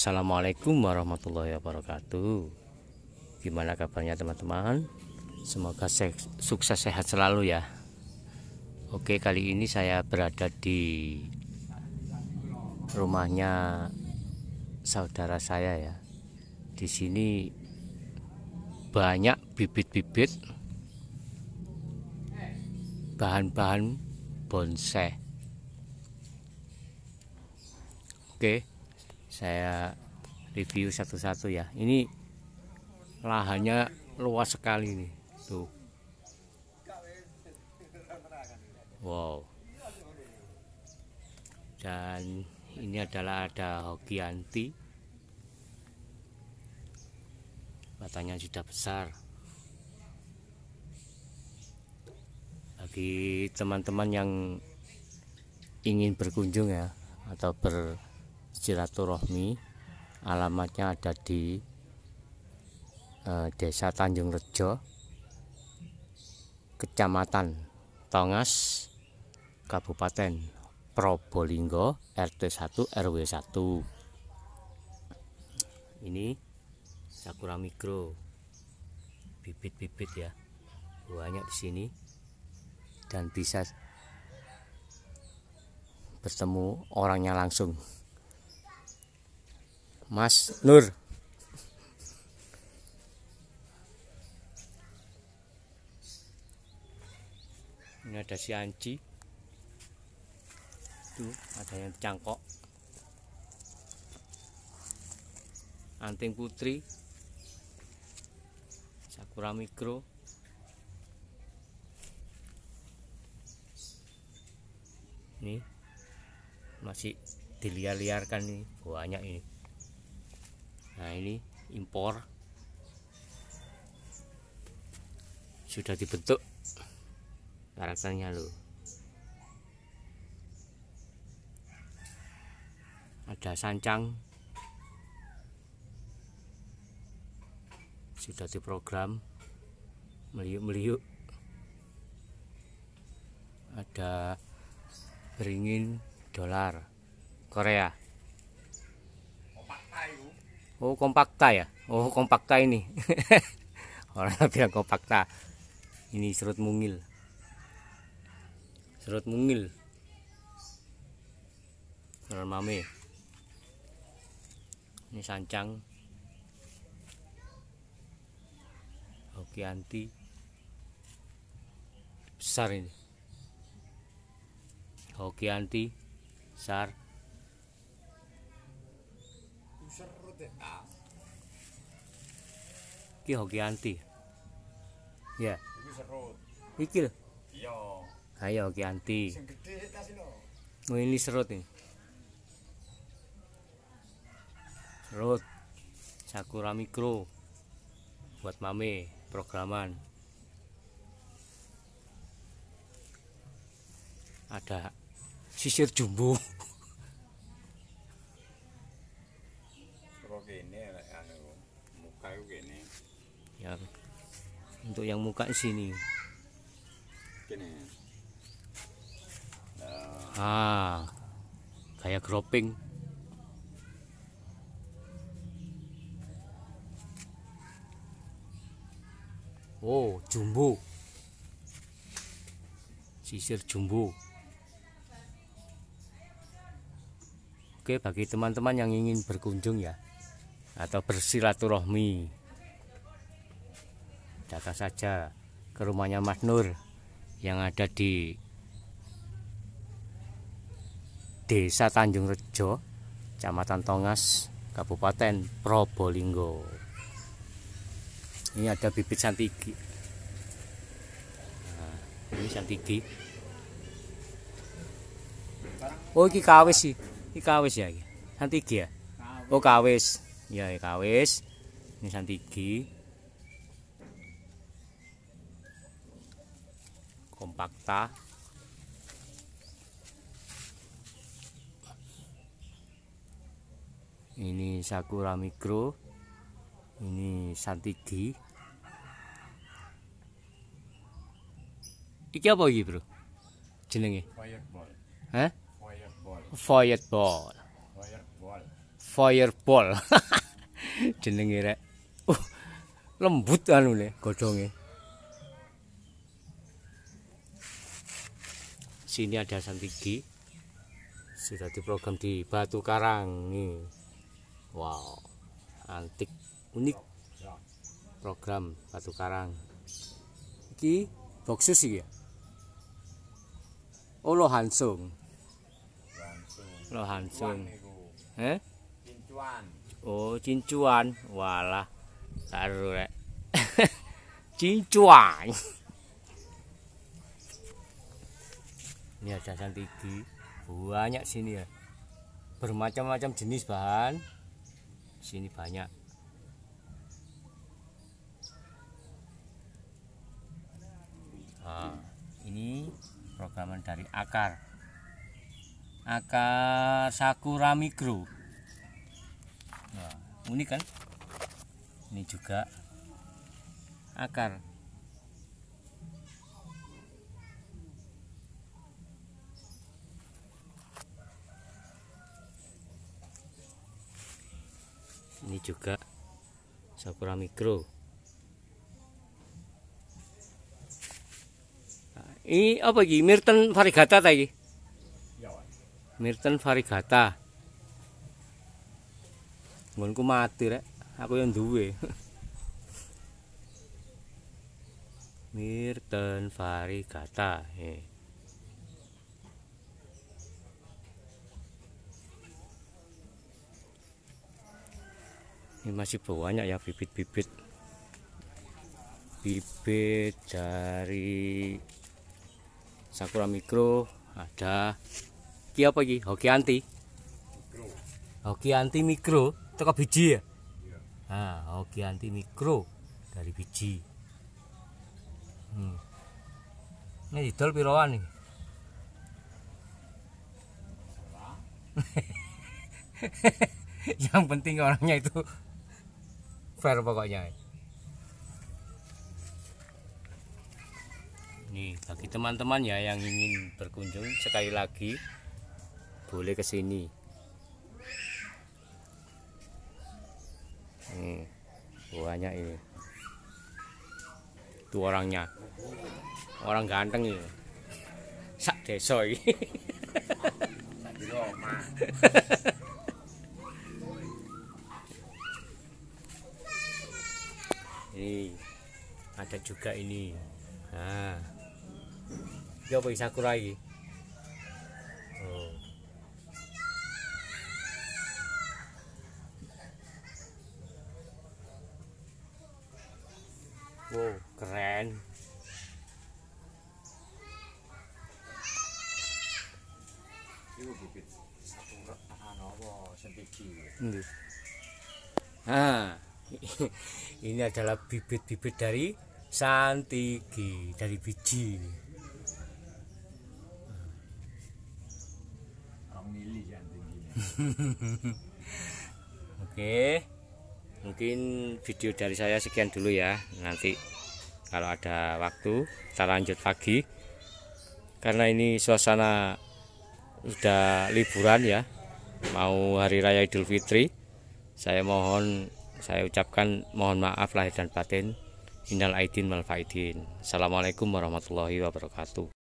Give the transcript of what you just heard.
Assalamualaikum warahmatullahi wabarakatuh Gimana kabarnya teman-teman Semoga sukses sehat selalu ya Oke kali ini saya berada di Rumahnya Saudara saya ya Di sini Banyak bibit-bibit Bahan-bahan bonsai Oke saya review satu-satu ya ini lahannya luas sekali nih tuh wow dan ini adalah ada hokianti batangnya sudah besar bagi teman-teman yang ingin berkunjung ya atau ber silaturahmi alamatnya ada di eh, Desa Tanjung Rejo Kecamatan Tongas Kabupaten Probolinggo RT 1 RW 1 ini sakura mikro bibit-bibit ya banyak di sini dan bisa bertemu orangnya langsung Mas Nur ini ada si Anci tuh ada yang cangkok anting putri sakura mikro ini masih diliar-liarkan nih banyak ini nah ini impor sudah dibentuk karakternya lo ada sancang sudah diprogram meliuk-meliuk ada beringin dolar Korea Oh kompakta ya Oh kompakta ini Orang bilang kompakta Ini serut mungil Serut mungil Serut mame Ini sancang Oke anti Besar ini Hoki anti Besar Ki anti. Ya. Iki serut. Iki lho. Iya. Ayo Hokianti. Sing gedhe Oh ini serut nih. Serut. Sakura Mikro. Buat mame programan. Ada sisir jumbo. anu muka gini ya untuk yang muka di sini gini nah. ah kayak cropping. Oh, jumbo. Sisir jumbo. Oke, bagi teman-teman yang ingin berkunjung ya, atau bersilaturahmi datang saja ke rumahnya Mas Nur yang ada di Desa Tanjung Rejo, Kecamatan Tongas, Kabupaten Probolinggo. Ini ada bibit santigi. Nah, ini santigi. Oh, ini kawis sih. ini kawis ya Santigi ya. Oh, kawis ya, ya kawis Ini Santigi. kompakta ini sakura mikro ini santigi iki apa iki bro jenenge fireball heh fireball fireball fireball. Jenenge rek. Uh, lembut anu le godhonge. Sini ada santigi, Sudah diprogram di batu karang nih. Wow. Antik unik. Program batu karang. Ki boxus iki ya. Oh Lohansung. Lohansung. Lohansung. Eh? Cincuan. Oh, cincuan. Walah. Taruh rek. cincuan. Ini ada yang tinggi. Banyak sini ya. Bermacam-macam jenis bahan. Sini banyak. Nah, ini programan dari akar. Akar Sakura mikro unik kan ini juga akar ini juga sakura mikro ini apa ini Mirten varigata tadi ya, Mirten varigata nggonku mati rek aku yang duwe Mirten varigata eh. ini masih banyak ya bibit-bibit bibit dari sakura mikro ada kia apa ki hoki anti hoki anti mikro ke biji ya nah oke anti mikro dari biji hmm. ini idol pirawan nih yang penting orangnya itu fair pokoknya nih bagi teman-teman ya yang ingin berkunjung sekali lagi boleh ke sini nih ini itu orangnya orang ganteng ini sak desa ini ini ada juga ini nah ya apa sakura ini wow keren Nah, ini adalah bibit-bibit dari santigi, dari biji ya, Oke. Okay mungkin video dari saya sekian dulu ya nanti kalau ada waktu kita lanjut lagi karena ini suasana sudah liburan ya mau hari raya Idul Fitri saya mohon saya ucapkan mohon maaf lahir dan batin Innal aidin wal Assalamualaikum warahmatullahi wabarakatuh.